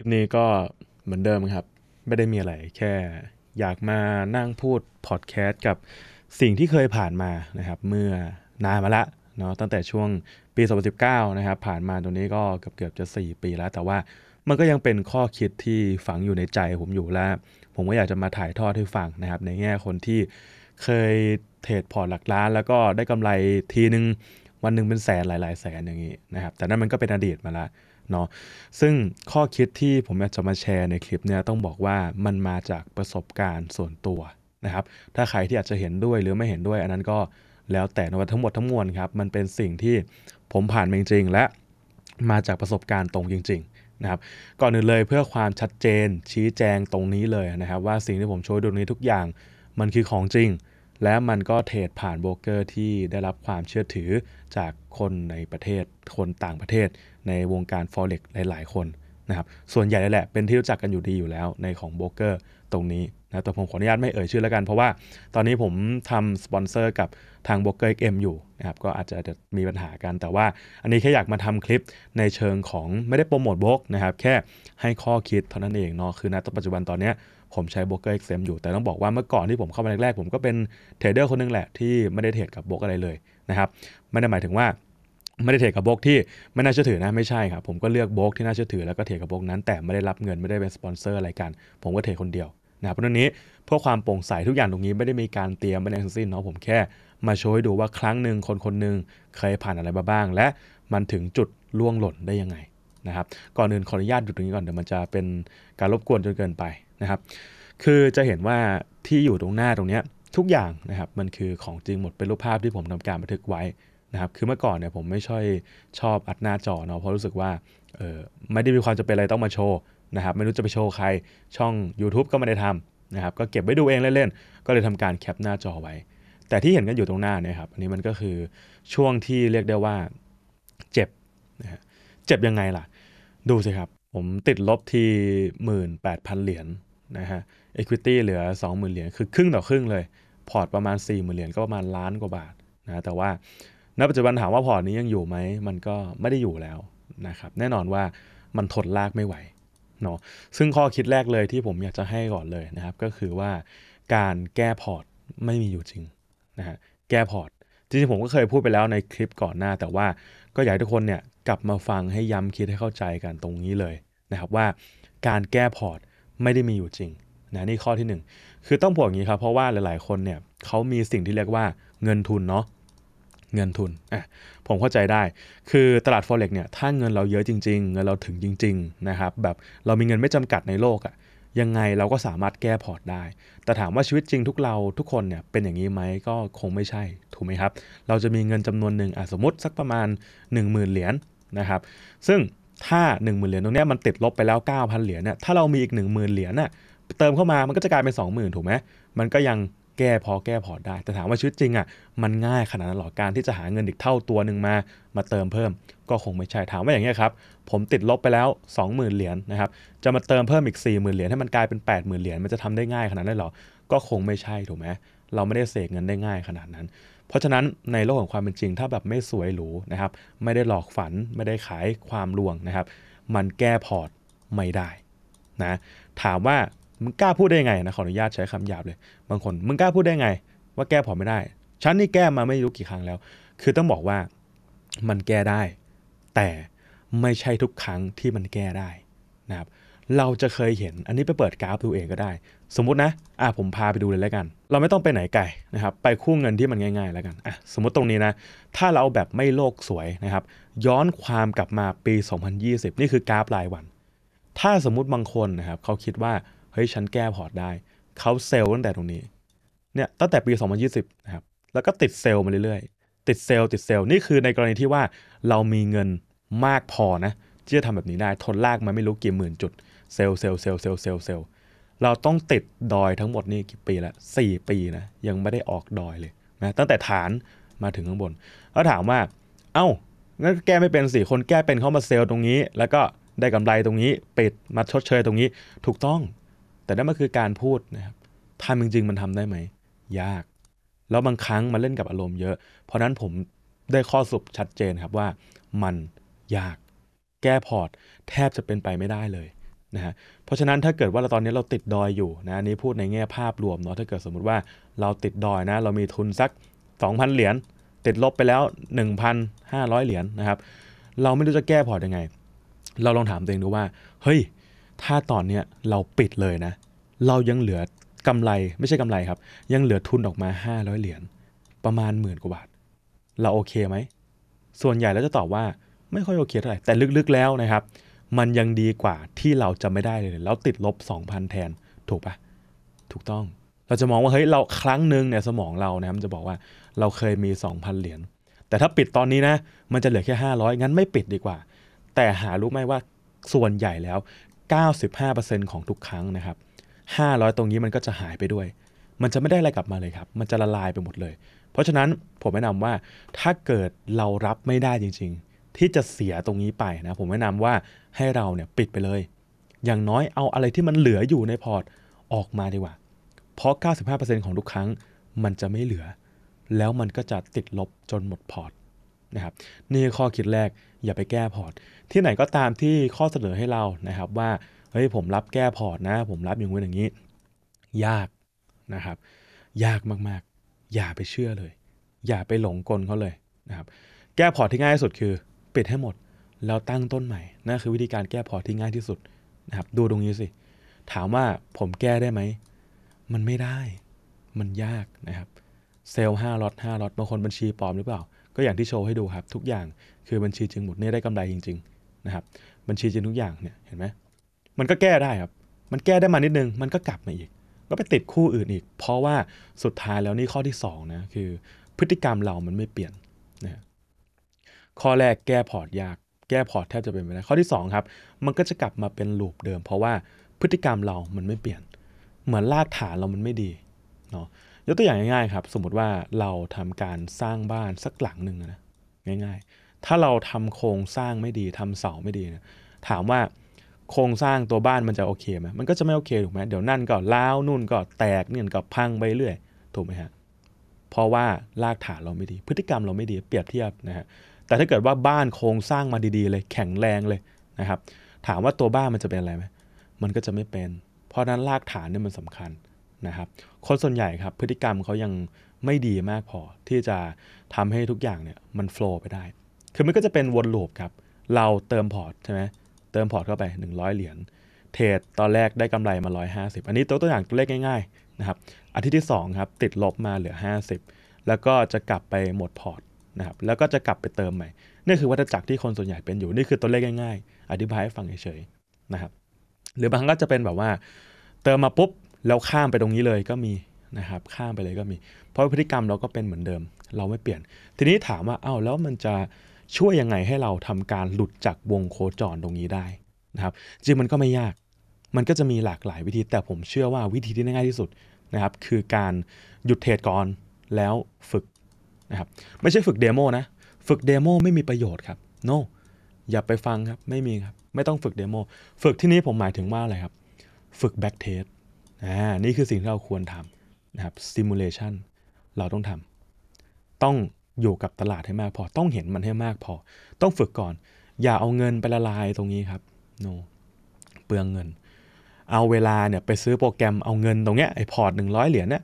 ลิปนี้ก็เหมือนเดิมครับ ไม่ได้มีอะไร แค่อยากมานั่งพูดพอดแคสต์กับสิ่งที่เคยผ่านมานะครับ เมื่อนานมาละเนาะตั้งแต่ช่วงปี 2019 นะครับ ผ่านมาตรงนี้ก็เกือบเกือบจะ 4 ปีแล้ว แต่ว่ามันก็ยังเป็นข้อคิดที่ฝังอยู่ในใจผมอยู่แล้ว ผมก็อยากจะมาถ่ายทอดให้ฟังนะครับ ในแง่คนที่เคยเทรดพอร์ตหลักล้านแล้วก็ได้กำไรทีนึงวันหนึ่งเป็นแสน หลาย ๆ แสนอย่างนี้นะครับแต่นั่นมันก็เป็นอดีตมาละเนาะซึ่งข้อคิดที่ผมอยากจะมาแชร์ในคลิปเนี่ยต้องบอกว่ามันมาจากประสบการณ์ส่วนตัวนะครับ ถ้าใครที่อาจจะเห็นด้วยหรือไม่เห็นด้วยอันนั้นก็แล้วแต่นะว่าทั้งหมดทั้งมวลครับมันเป็นสิ่งที่ผมผ่านจริงๆ และมาจากประสบการณ์ตรงจริงๆนะครับก่อนอื่นเลยเพื่อความชัดเจนชี้แจงตรงนี้เลยนะครับว่าสิ่งที่ผมช่วยดูนี้ทุกอย่าง มันคือของจริงและมันก็เทรดผ่านโบรกเกอร์ที่ได้รับความเชื่อถือจากคนในประเทศคนต่างประเทศในวงการ Forex หลาย ๆ คนนะครับส่วนใหญ่แหละเป็นที่รู้จักกันอยู่ดีอยู่แล้วในของโบรกเกอร์ตรงนี้นะแต่ผมขออนุญาตไม่เอ่ยชื่อแล้วกันเพราะว่าตอนนี้ผมทำสปอนเซอร์กับทางโบรกเกอร์เอ็มอยู่นะครับก็อาจจะมีปัญหากัน แต่ว่า อันนี้แค่อยากมาทำคลิปในเชิงของไม่ได้โปรโมทโบรกนะครับแค่ให้ข้อคิดเท่านั้นเองเนาะคือณปัจจุบันตอนนี้ผมใช้โบรกเกอร์ XM อยู่ แต่ต้องบอกว่าเมื่อก่อนที่ผมเข้ามาแรกๆผมก็เป็นเทรดเดอร์คนนึงแหละที่ไม่ได้เทรดกับโบอกอะไรเลยนะครับ ไม่ได้หมายถึงว่า ไม่ได้เทรดกับบล็อกที่ไม่น่าเชื่อถือนะ ไม่ใช่ครับ ผมก็เลือกบล็อกที่น่าเชื่อถือแล้วก็เทรดกับบล็อกนั้น แต่ไม่ได้รับเงินไม่ได้เป็นสปอนเซอร์อะไรกัน ผมก็เทรดคนเดียวนะครับเพราะนี้เพื่อความโปร่งใสทุกอย่างตรงนี้ไม่ได้มีการเตรียมไม่ได้ทั้งสิ้นเนาะ ผมแค่มาโชว์ให้ดูว่าครั้งหนึ่งคนคนหนึ่งเคยผ่านอะไรมาบ้าง และมันถึงจุดล่วงหล่นได้ยังไงนะครับก่อนอื่นขออนุญาตหยุดตรงนี้ก่อนเดี๋ยวมันจะเป็นการรบกวนจนเกินไปนะครับ คือจะเห็นว่าที่อยู่ตรงหน้าตรงเนี้ยทุกอย่างนะครับมันคือของจริงหมดเป็นรูปภาพที่ผมทำการบันทึกไว้นะครับคือเมื่อก่อนเนี่ยผมไม่ช่อยชอบอัดหน้าจอเนาะเพราะรู้สึกว่าเออไม่ได้มีความจำเป็นอะไรต้องมาโชว์นะครับไม่รู้จะไปโชว์ใคร ช่อง YouTube ก็ไม่ได้ทำนะครับก็เก็บไว้ดูเองเล่นๆก็เลยทำการแคปหน้าจอไว้ แต่ที่เห็นกันอยู่ตรงหน้าเนี่ยครับอันนี้มันก็คือช่วงที่เรียกได้ว่าเจ็บนะฮะเจ็บยังไงล่ะ ดูสิครับผมติดลบที่ 18,000เหรียญนะฮะ equity เหลือ 20,000 เหรียญ คือครึ่งต่อครึ่งเลย พอร์ตประมาณ 40,000 เหรียญก็ประมาณล้านกว่าบาทนะแต่ว่า ณ ปัจจุบันถามว่าพอร์ตนี้ยังอยู่ไหม มันก็ไม่ได้อยู่แล้วนะครับ แน่นอนว่ามันทนลากไม่ไหวเนาะ ซึ่งข้อคิดแรกเลยที่ผมอยากจะให้ก่อนเลยนะครับ ก็คือว่าการแก้พอร์ตไม่มีอยู่จริงนะฮะ แก้พอร์ต จริงๆ ผมก็เคยพูดไปแล้วในคลิปก่อนหน้า แต่ว่าก็อยากให้ทุกคนเนี่ยกลับมาฟังให้ย้ำคิดให้เข้าใจกันตรงนี้เลยนะครับว่าการแก้พอร์ตไม่ได้มีอยู่จริงนะนี่ข้อที่ 1 คือต้องบอกอย่างนี้ครับ เพราะว่าหลาย ๆ คนเนี่ยเขามีสิ่งที่เรียกว่าเงินทุนเนาะ เงินทุนอ่ะผมเข้าใจได้ คือตลาด forex เนี่ย ถ้าเงินเราเยอะจริง ๆ เงินเราถึงจริง ๆ นะครับ แบบเรามีเงินไม่จำกัดในโลกอะ่ะยังไงเราก็สามารถแก้พอร์ตได้ แต่ถามว่าชีวิตจริง ทุกเราทุกคนเนี่ยเป็นอย่างนี้ไหมก็คงไม่ใช่ ถูกไหมครับ เราจะมีเงินจำนวนหนึ่งสมมติสักประมาณ 1 0,000เหรียญนะครับ ซึ่งถ้า1 0,000เหรียญตรงนี้มันติดลบไปแล้ว9,000เหรียญเนี่ยถ้าเรามีอีก1 0,000เหรียญน่ะเติมเข้ามามันก็จะกลายเป็น20,000ถูกไหมมันก็ยังแก้พอแก้พอได้แต่ถามว่าชีวิตจริงอ่ะมันง่ายขนาดนั้นหรอการที่จะหาเงินอีกเท่าตัวหนึ่งมามาเติมเพิ่มก็คงไม่ใช่ ถามว่าอย่างนี้ครับผมติดลบไปแล้ว 20,000เหรียญนะครับจะมาเติมเพิ่มอีก40,000เหรียญให้มันกลายเป็น 80,000เหรียญมันจะทำได้ง่ายขนาดนั้นหรอก็คงไม่ใช่ถูกไหมเราไม่ได้เสกเงินได้ง่ายขนาดนั้นเพราะฉะนั้นในโลกของความเป็นจริง ถ้าแบบไม่สวยหรูนะครับ ไม่ได้หลอกฝันไม่ได้ขายความลวงนะครับ มันแก้พอร์ตไม่ได้นะ ถามว่ามึงกล้าพูดได้ไง นะขออนุญาตใช้คำหยาบเลย บางคนมึงกล้าพูดได้ไง ว่าแก้พอร์ตไม่ได้ฉันนี่แก้มาไม่รู้กี่ครั้งแล้ว คือต้องบอกว่ามันแก้ได้แต่ไม่ใช่ทุกครั้งที่มันแก้ได้นะครับเราจะเคยเห็นอันนี้ไปเปิดกราฟดูเองก็ได้ สมมตินะอ่ะผมพาไปดูเลยแล้วกัน เราไม่ต้องไปไหนไกลนะครับไปคู่เงินที่มันง่าย ๆ แล้วกันอ่ะสมมติตรงนี้นะถ้าเราแบบไม่โลกสวยนะครับย้อนความกลับมาปี 2020 นี่คือกราฟรายวัน ถ้าสมมติบางคนนะครับเขาคิดว่าเฮ้ยฉันแก้พอร์ตได้เขาเซลล์ตั้งแต่ตรงนี้เนี่ยตั้งแต่ปี 2020นะครับแล้วก็ติดเซลล์มาเรื่อยๆ ติดเซลล์ติดเซลล์นี่คือในกรณีที่ว่าเรามีเงินมากพอนะที่จะทำแบบนี้ได้ทนลากมาไม่รู้กี่หมื่นจุดเซลล์เซลล์เซลล์เซลล์เซลล์เซลล์เราต้องติดดอยทั้งหมดนี่กี่ปีละสี่ปีนะ ยังไม่ได้ออกดอยเลยนะ ตั้งแต่ฐานมาถึงข้างบนก็ถามว่า เอา้า งั้นแก้ไม่เป็นสิ คนแก้เป็นเข้ามาเซลล์ตรงนี้ แล้วก็ได้กำไรตรงนี้ ปิดมาชดเชยตรงนี้ ถูกต้อง แต่นั่นมันคือการพูดนะครับทำจริง ๆ มันทำได้ไหม ยาก แล้วบางครั้งมันเล่นกับอารมณ์เยอะ เพราะนั้นผมได้ข้อสรุปชัดเจนครับว่า มันยาก แก้พอร์ต แทบจะเป็นไปไม่ได้เลยนะฮะเพราะฉะนั้นถ้าเกิดว่าเราตอนนี้เราติดดอยอยู่นะนนี้พูดในแง่ภาพรวมเนาะถ้าเกิดสมมุติว่า เราติดดอยนะ เรามีทุนสัก 2,000 เหรียญติดลบไปแล้ว1,500เหรียญนนะครับเราไม่รู้จะแก้พอร์ตยังไง เราลองถามตัวเองดูว่าเฮ้ย ถ้าตอนเนี้ยเราปิดเลยนะ เรายังเหลือกำไรไม่ใช่กำไรครับ ยังเหลือทุนออกมา500เหรียญประมาณหมื่นกว่าบาทเราโอเคไหมส่วนใหญ่แล้วจะตอบว่าไม่ค่อยโอเคเท่าไหร่แต่ลึกๆแล้วนะครับมันยังดีกว่าที่เราจะไม่ได้เลยแล้วติดลบ 2,000 แทนถูกปะถูกต้อง เราจะมองว่าเฮ้ยเราครั้งหนึ่งเนี่ยสมองเรานะครับจะบอกว่าเราเคยมี2,000เหรียญแต่ถ้าปิดตอนนี้นะ มันจะเหลือแค่ 500 งั้นไม่ปิดดีกว่า แต่หารู้ไหมว่าส่วนใหญ่แล้ว 95%ของทุกครั้งนะครับ500 ตรงนี้มันก็จะหายไปด้วย มันจะไม่ได้อะไรกลับมาเลยครับ มันจะละลายไปหมดเลย เพราะฉะนั้นผมแนะนำว่าถ้าเกิดเรารับไม่ได้จริงๆ ที่จะเสียตรงนี้ไปนะผมแนะนำว่าให้เราเนี่ยปิดไปเลย อย่างน้อยเอาอะไรที่มันเหลืออยู่ในพอร์ตออกมาดีกว่า เพราะ 95%ของทุกครั้งมันจะไม่เหลือ แล้วมันก็จะติดลบจนหมดพอร์ตนะครับ นี่ข้อคิดแรกอย่าไปแก้พอร์ต ที่ไหนก็ตามที่ข้อเสนอให้เรานะครับว่าเฮ้ยผมรับแก้พอร์ต นะผมรับอย่างนี้อย่างนี้ ยากนะครับยากมากๆ อย่าไปเชื่อเลย อย่าไปหลงกลเขาเลยนะครับแก้พอร์ตที่ง่ายที่สุดคือปิดให้หมดแล้วตั้งต้นใหม่นั่นคือวิธีการแก้พอที่ง่ายที่สุดนะครับดูตรงนี้สิถามว่าผมแก้ได้ไหมมันไม่ได้ มันยากนะครับเซลล์ห้าล็อตห้าล็อตบางคนบัญชีปลอมหรือเปล่า ก็อย่างที่โชว์ให้ดูครับ ทุกอย่าง คือบัญชีจริงหมดเนี่ได้กำไรจริงๆนะครับบัญชีจริงทุกอย่างเนี่ยเห็นไหมมันก็แก้ได้ครับมันแก้ได้มานิดนึงมันก็กลับมาอีกก็ไปติดคู่อื่นอีก เพราะว่าสุดท้ายแล้วนี่ข้อที่2นะคือ พฤติกรรมเรามันไม่เปลี่ยนนะข้อแรกแก้พอร์ตยากแก้พอร์ตแทบจะเป็นไปได้ข้อที่ 2 ครับมันก็จะกลับมาเป็นลูปเดิม เพราะว่าพฤติกรรมเรามันไม่เปลี่ยนเหมือนรากฐานเรามันไม่ดีเนาะยกตัวอย่างง่ายๆครับ สมมติว่าเราทำการสร้างบ้านสักหลังหนึ่งนะง่าย ๆ ถ้าเราทำโครงสร้างไม่ดีทำเสาไม่ดีนะถามว่าโครงสร้างตัวบ้านมันจะโอเคไหมมันก็จะไม่โอเคถูกไหมเดี๋ยวนั่นก็ล้าวนู่นก็แตกเนี่ยก็พังไปเรื่อยถูกไหมฮะเพราะว่ารากฐานเราไม่ดี พฤติกรรมเราไม่ดีเปรียบเทียบนะฮะแต่ถ้าเกิดว่าบ้านโครงสร้างมาดีๆเลยแข็งแรงเลยนะครับถามว่าตัวบ้านมันจะเป็นอะไรไหมมันก็จะไม่เป็น เพราะนั้นรากฐานเนี่ยมันสำคัญนะครับคนส่วนใหญ่ครับพฤติกรรมเขายังไม่ดีมากพอที่จะทำให้ทุกอย่างเนี่ยมันโฟล์ไปได้ คือมันก็จะเป็นวนลูปครับ เราเติมพอร์ตใช่ไหมเติมพอร์ตเข้าไป 100 เหรียญ เทรดตอนแรกได้กำไรมา150 อันนี้ตัวตัวอย่างตัวเลขง่ายๆนะครับอาทิตย์ที่2ครับติดลบมาเหลือ 50 แล้วก็จะกลับไปหมดพอร์ตนะครับแล้วก็จะกลับไปเติมใหม่ นี่คือวัฏจักรที่คนส่วนใหญ่เป็นอยู่นี่คือตัวเลขง่ายๆอธิบายให้ฟังเฉยๆนะครับหรือบางครั้งก็จะเป็นแบบว่า เติมมาปุ๊บ แล้วข้ามไปตรงนี้เลยก็มีนะครับข้ามไปเลยก็มี เพราะพฤติกรรมเราก็เป็นเหมือนเดิม เราไม่เปลี่ยน ทีนี้ถามว่าเอา้าแล้วมันจะช่วยยังไงให้เราทำการหลุดจากวงโคจรตรงนี้ได้นะครับจริงมันก็ไม่ยากมันก็จะมีหลากหลายวิธี แต่ผมเชื่อว่าวิธีที่ง่ายที่สุดนะครับคือการหยุดเทรดก่อนแล้วฝึกนะครับไม่ใช่ฝึกเดโมนะ ฝึกเดโมไม่มีประโยชน์ ครับโ no อย่าไปฟังครับไม่มีครับไม่ต้องฝึกเดโมฝึกที่นี้ผมหมายถึงว่าอะไรครับ ฝึกแบ็กเทสอ่านี่คือสิ่งที่เราควรทำนะครับซิมูเลชันเราต้องทำต้องอยู่กับตลาดให้มากพอต้องเห็นมันให้มากพอต้องฝึกก่อน อย่าเอาเงินไปละลายตรงนี้ครับโน no. เปลืองเงิน เอาเวลาเนี่ยไปซื้อโปรแกรมเอาเงินตรงเนี้ยไอพอร์ตหนึ่งร้อยเหรียญเนี่ย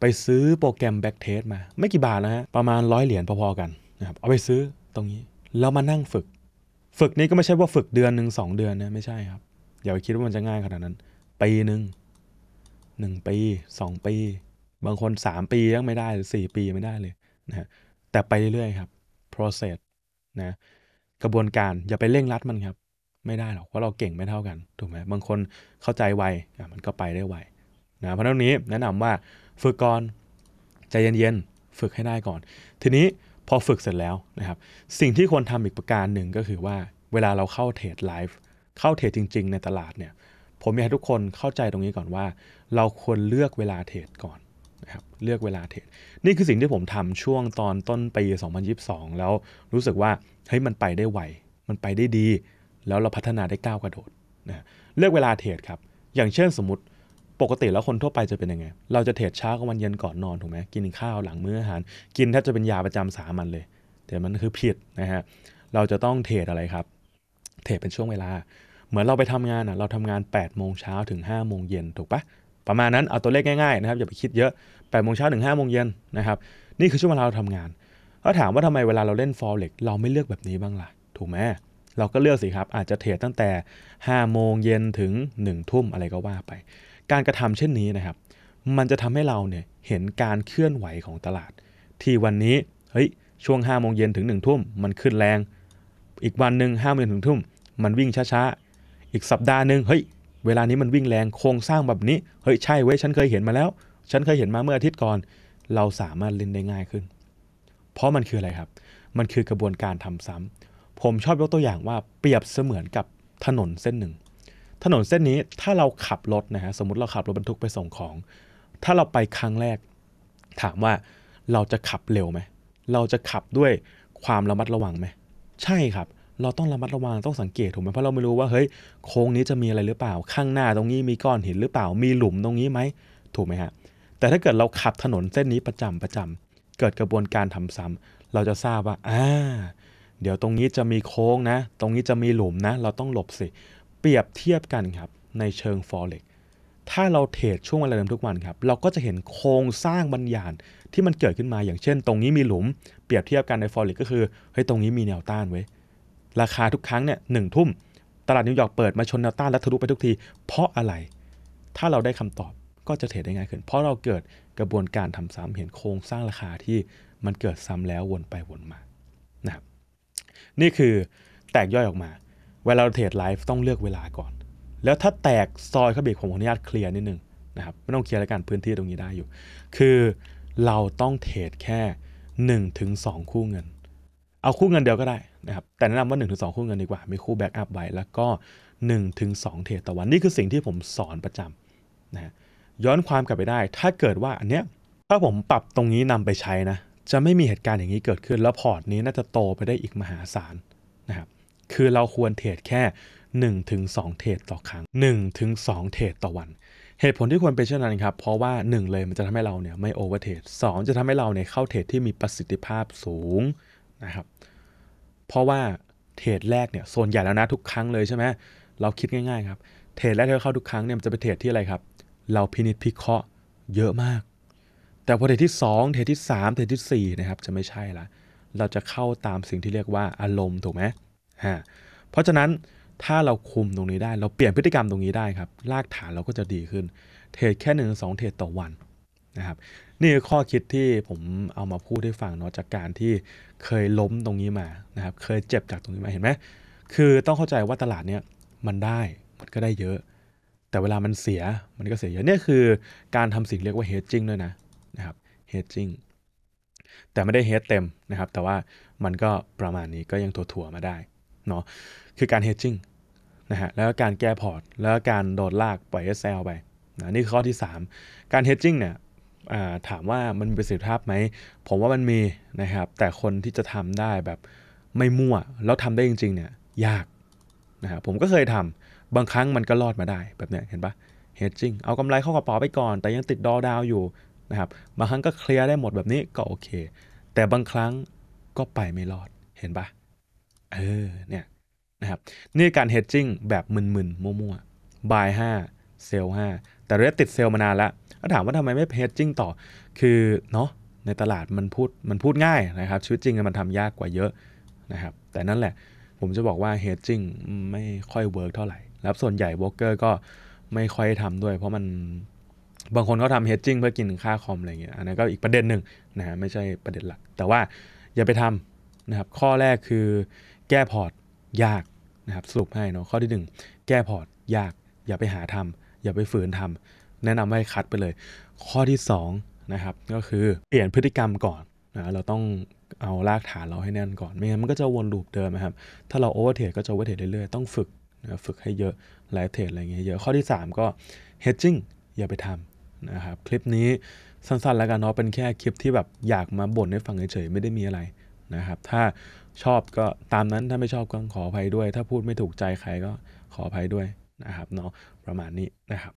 ไปซื้อโปรแกรมแบ็กเทสมาไม่กี่บาทนะฮะประมาณร้อยเหรียญพอๆกันนะครับเอาไปซื้อตรงนี้แล้วมานั่งฝึก ฝึกนี้ก็ไม่ใช่ว่าฝึกเดือนหนึ่งสองเดือนนะไม่ใช่ครับ อย่าไปคิดว่ามันจะง่ายขนาดนั้น ปีหนึ่งหนึ่งปีสองปี บางคนสามปียังไม่ได้หรือสี่ปีไม่ได้เลยนะฮะแต่ไปเรื่อยๆครับ process นะกระบวนการอย่าไปเร่งรัดมันครับไม่ได้หรอกว่าเราเก่งไม่เท่ากันถูกไหมบางคนเข้าใจไวมันก็ไปได้ไวนะเพราะนั้นนี้แนะนำว่าฝึกก่อน ใจเย็นๆ ฝึกให้ได้ก่อน ทีนี้พอฝึกเสร็จแล้วนะครับสิ่งที่ควรทำอีกประการหนึ่งก็คือว่า เวลาเราเข้าเทรดไลฟ์เข้าเทรดจริง ๆ ในตลาดเนี่ยผมอยากให้ทุกคนเข้าใจตรงนี้ก่อนว่า เราควรเลือกเวลาเทรดก่อนนะครับเลือกเวลาเทรดนี่คือสิ่งที่ผมทำช่วงตอนต้นปี2022 แล้วรู้สึกว่าเฮ้ยมันไปได้ไว มันไปได้ดี แล้วเราพัฒนาได้ก้าวกระโดดนะเลือกเวลาเทรดครับอย่างเช่นสมมติปกติแล้วคนทั่วไปจะเป็นยังไง เราจะเทรดเช้ากับวันเย็นก่อนนอน ถูกไหมกินข้าวหลังมื้ออาหาร กินแทบจะเป็นยาประจำสามันเลย แต่มันคือผิดนะฮะ เราจะต้องเทรดอะไรครับ เทรดเป็นช่วงเวลา เหมือนเราไปทำงานอ่ะ เราทำงาน8ปดโมงเช้าถึง5้าโมงเย็นถูกปะ ประมาณนั้นเอาตัวเลขง่ายๆนะครับอย่าไปคิดเยอะ8ปดโมงเช้าถึง5้าโมงเย็นนะครับ นี่คือช่วงเวลาเราทำงาน ก็ถามว่าทำไมเวลาเราเล่นฟอเร็กเราไม่เลือกแบบนี้บ้างล่ะ ถูกไหมเราก็เลือกสิครับ อาจจะเทรดตั้งแต่5้าโมงเย็นถึง1นึ่ทุ่มอะไรก็ว่าไปการกระทำเช่นนี้นะครับ มันจะทำให้เราเนี่ยเห็นการเคลื่อนไหวของตลาด ที่วันนี้เฮ้ย ช่วง5้าโมงเย็นถึง1นึ่ทุ่มมันขึ้นแรง อีกวันหนึ่งห้าโมงถึงทุ่มมันวิ่งช้า ๆ อีกสัปดาห์หนึ่งเฮ้ย เวลานี้มันวิ่งแรงโครงสร้างแบบนี้ เฮ้ยใช่เว้ย ฉันเคยเห็นมาแล้ว ฉันเคยเห็นมาเมื่ออาทิตย์ก่อน เราสามารถเล่นได้ง่ายขึ้น เพราะมันคืออะไรครับ มันคือกระบวนการทำซ้ำ ผมชอบยกตัวอย่างว่าเปรียบเสมือนกับถนนเส้นหนึ่งถนนเส้นนี้ถ้าเราขับรถนะฮะสมมติเราขับรถบรรทุกไปส่งของถ้าเราไปครั้งแรก ถามว่าเราจะขับเร็วไหมเราจะขับด้วยความระมัดระวังไหมใช่ครับ เราต้องระมัดระวังต้องสังเกตถูกไหมเพราะเราไม่รู้ว่าเฮ้ยโค้งนี้จะมีอะไรหรือเปล่าข้างหน้าตรงนี้มีก้อนหินหรือเปล่ามีหลุมตรงนี้ไหมถูกไหมฮะแต่ถ้าเกิดเราขับถนนเส้นนี้ประจำประจำเกิดกระบวนการทำซ้ำ เราจะทราบว่าอ่าเดี๋ยวตรงนี้จะมีโค้งนะตรงนี้จะมีหลุมนะ เราต้องหลบสิรียบเทียบกันครับในเชิง forex ถ้าเราเทรดช่วงเวลาเดิมทุกวันครับเราก็จะเห็นโครงสร้างบัญญาณที่มันเกิดขึ้นมา อย่างเช่น ตรงนี้มีหลุม เปรียบเทียบกันใน forex ก็คือเฮ้ยตรงนี้มีแนวต้านไว้ราคาทุกครั้งเนี่ยหนึ่งทุ่มตลาดนิวยอร์กเปิดมาชนแนวต้านและทะลุไปทุกทีเพราะอะไร ถ้าเราได้คำตอบก็จะเทรดได้ง่ายขึ้นเพราะเราเกิดกระบวนการทำซ้ำเห็นโครงสร้างราคาที่มันเกิดซ้ำแล้ววนไปวนมานะครับนี่คือแตกย่อยออกมาเวลาเราเทรดไลฟ์ต้องเลือกเวลาก่อน แล้วถ้าแตกซอยเขาเบรกผมขออนุญาตเคลียร์นิดนึงนะครับไม่ต้องเคลียร์แล้วกันพื้นที่ตรงนี้ได้อยู่ คือเราต้องเทรดแค่1ถึงสคู่เงิน เอาคู่เงินเดียวก็ได้นะครับแต่แนะนำว่า1ถึงสคู่เงินดีกว่า มีคู่แบ็กอัพไว้ แล้วก็1ถึงสเทรดต่อวันนี่คือสิ่งที่ผมสอนประจำนะย้อนความกลับไปได้ ถ้าเกิดว่าอันเนี้ยถ้าผมปรับตรงนี้นำไปใช้นะจะไม่มีเหตุการณ์อย่างนี้เกิดขึ้น แล้วพอร์ตนี้น่าจะโตไปได้อีกมหาศาลคือเราควรเทรดแค่1-2เทรดต่อครั้ง1-2เทรดต่อวัน เหตุผลที่ควรเป็นเช่นนั้นครับเพราะว่า 1 เลยมันจะทำให้เราเนี่ยไม่โอเวอร์เทรดสจะทำให้เราเนี่ยเข้าเทรดที่มีประสิทธิภาพสูงนะครับเพราะว่าเทรดแรกเนี่ยโซนใหญ่แล้วนะทุกครั้งเลยใช่ไหมเราคิดง่ายๆครับเทรดแรกที่เข้าทุกครั้งเนี่ยมันจะเป็นเทรดที่อะไรครับ เราพินิจพิเคราะห์เยอะมาก แต่พอเทรดที่ 2เทรดที่ 3 เทรดที่4นะครับจะไม่ใช่ละเราจะเข้าตามสิ่งที่เรียกว่าอารมณ์ถูกไหมฮะเพราะฉะนั้นถ้าเราคุมตรงนี้ได้ เราเปลี่ยนพฤติกรรมตรงนี้ได้ครับรากฐานเราก็จะดีขึ้นเทรดแค่หนึ่งสองเทรดต่อวันนะครับนี่คือข้อคิดที่ผมเอามาพูดให้ฟังเนาะจากการที่เคยล้มตรงนี้มานะครับเคยเจ็บจากตรงนี้มาเห็นไหมคือต้องเข้าใจว่าตลาดเนี้ยมันได้มันก็ได้เยอะ แต่เวลามันเสียมันก็เสียเยอะนี่คือการทำสิ่งเรียกว่าเฮดจิ้งด้วยนะนะครับเฮดจิ้งแต่ไม่ได้เฮดเต็มนะครับแต่ว่ามันก็ประมาณนี้ก็ยังถัวๆมาได้เนาะคือการ hedging นะฮะแล้วการแก้พอร์ตแล้วการโดดลากปล่อย SL ไปนะนี่คือข้อที่ 3 การ hedging เนี่ยถามว่ามันมีประสิทธิภาพไหมผมว่ามันมีนะครับแต่คนที่จะทำได้แบบไม่มั่วแล้วทำได้จริงๆเนี่ยยากนะฮะผมก็เคยทำบางครั้งมันก็รอดมาได้แบบเนี้ยเห็นปะ hedging เอากำไรเข้ากระเป๋าไปก่อน แต่ยังติดดอดาวอยู่นะครับบางครั้งก็เคลียร์ได้หมดแบบนี้ก็โอเคแต่บางครั้งก็ไปไม่รอดเห็นปะเออเนี่ยนะครับนี่การเฮดจิ้งแบบ มึนๆมั่วๆห้าเซลห้าแต่เราติดเซลมานานแล้วก็ถามว่าทำไมไม่เฮดจิ้งต่อ คือเนาะในตลาดมันพูดมันพูดง่ายนะครับชีวิตจริงมันทำยากกว่าเยอะนะครับแต่นั่นแหละผมจะบอกว่าเฮดจิ้งไม่ค่อยเวิร์กเท่าไหร่ แล้วส่วนใหญ่บล็อกเกอร์ก็ไม่ค่อยทำด้วย เพราะมันบางคนเขาทำเฮดจิ้งเพื่อกินค่าคอมอะไรอย่างเงี้ยอันนั้นก็อีกประเด็นหนึ่งนะฮะไม่ใช่ประเด็นหลักแต่ว่าอย่าไปทำนะครับข้อแรกคือแก้พอร์ต ยากนะครับสรุปให้เนาะข้อที่ 1 แก้พอร์ต ยากอย่าไปหาทำ อย่าไปฝืนทำ แนะนำให้คัดไปเลย ข้อที่2นะครับก็คือเปลี่ยนพฤติกรรมก่อนนะเราต้องเอารากฐานเราให้แน่นก่อน ไม่งั้นมันก็จะวนลูปเดิมนะครับ ถ้าเราโอเวอร์เทรดก็จะโอเวอร์เทรดเรื่อยๆต้องฝึกนะฝึกให้เยอะไลฟ์เทรดอะไรเงี้ยเยอะข้อที่ 3 ก็เฮดจิ้งอย่าไปทำนะครับคลิปนี้สั้นๆแล้วกันเนาะเป็นแค่คลิปที่แบบอยากมาบ่นให้ฟังเฉยๆไม่ได้มีอะไรนะครับ ถ้าชอบก็ตามนั้นถ้าไม่ชอบก็ขออภัยด้วย ถ้าพูดไม่ถูกใจใครก็ขออภัยด้วยนะครับเนาะ ประมาณนี้นะครับ